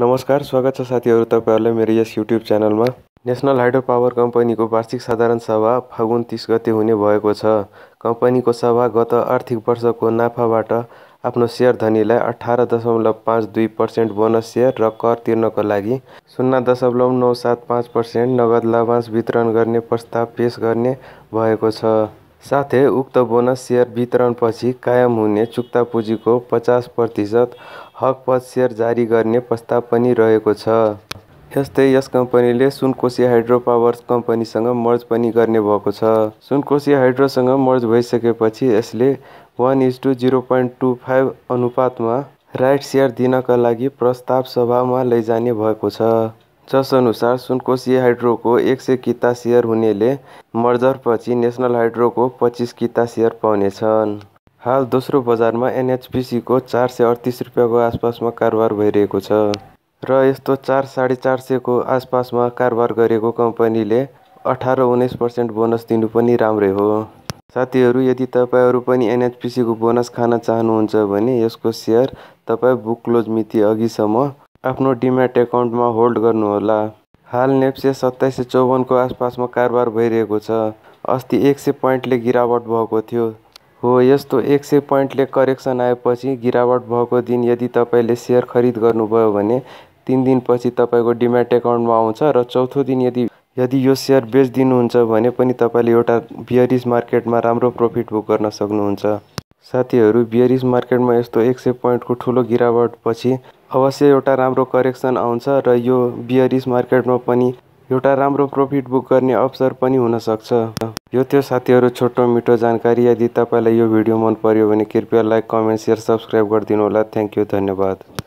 नमस्कार स्वागत छ साथीहरू तपाईँहरूलाई मेरो यस युट्युब च्यानलमा नेसनल हाइड्रो पावर कम्पनीको वार्षिक साधारण सभा फागुन तिस गते हुने भएको छ कम्पनीको सभा गत आर्थिक वर्षको नाफाबाट आफ्नो सेयर धनीलाई अठार दशमलव पाँच दुई पर्सेन्ट बोनस सेयर र कर तिर्नको लागि शून्य दशमलव नौ सात पाँच पर्सेन्ट नगद लाभांश वितरण गर्ने प्रस्ताव पेस गर्ने भएको छ साथै उक्त बोनस सेयर वितरणपछि कायम हुने चुक्ता पुँजीको पचास प्रतिशत हकपत सेयर जारी गर्ने प्रस्ताव पनि रहेको छ यस्तै यस कम्पनीले सुनकोशी हाइड्रो पावर्स कम्पनीसँग मर्ज पनि गर्ने भएको छ सुनकोशी हाइड्रोसँग मर्ज भइसकेपछि यसले one is two zero point two five अनुपातमा राइट सेयर दिनका लागि प्रस्ताव सभामा लैजाने भएको छ अनुसार सुनकोसी हाइड्रोको एक सय किता सेयर हुनेले मर्जरपछि नेसनल हाइड्रोको पच्चिस किता सेयर पाउनेछन् हाल दोस्रो बजारमा एनएचपिसीको चार सय अडतिस रुपियाँको आसपासमा कारोबार भइरहेको छ र यस्तो चार साढे चार सयको आसपासमा कारोबार गरेको कम्पनीले अठार उन्नाइस पर्सेन्ट बोनस दिनु पनि राम्रै हो साथीहरू यदि तपाईँहरू पनि एनएचपिसीको बोनस खान चाहनुहुन्छ भने यसको सेयर तपाईँ बुक क्लोज मिति अघिसम्म आफ्नो डिमेट एकाउन्टमा होल्ड गर्नुहोला हाल नेप्से सत्ताइस सय चौवन्नको आसपासमा कारोबार भइरहेको छ अस्ति एक सय पोइन्टले गिरावट भएको थियो हो यस्तो एक सय पोइन्टले करेक्सन आएपछि गिरावट भएको दिन यदि तपाईँले सेयर खरिद गर्नुभयो भने तिन दिनपछि तपाईँको डिमेट एकाउन्टमा आउँछ र चौथो दिन यदि यदि यो सेयर बेचिदिनुहुन्छ भने पनि तपाईँले एउटा बियरिस मार्केटमा राम्रो प्रफिट बुक गर्न सक्नुहुन्छ साथीहरू बियरिस मार्केटमा यस्तो एक सय पोइन्टको ठुलो गिरावटपछि अवश्य एउटा राम्रो करेक्सन आउँछ र यो बियरिस मार्केटमा पनि एउटा राम्रो प्रफिट बुक गर्ने अवसर पनि हुनसक्छ यो त्यो साथीहरू छोटो मिठो जानकारी यदि तपाईँलाई यो भिडियो मन पर्यो भने कृपया लाइक कमेन्ट सेयर सब्सक्राइब गरिदिनु होला थ्याङ्क यू धन्यवाद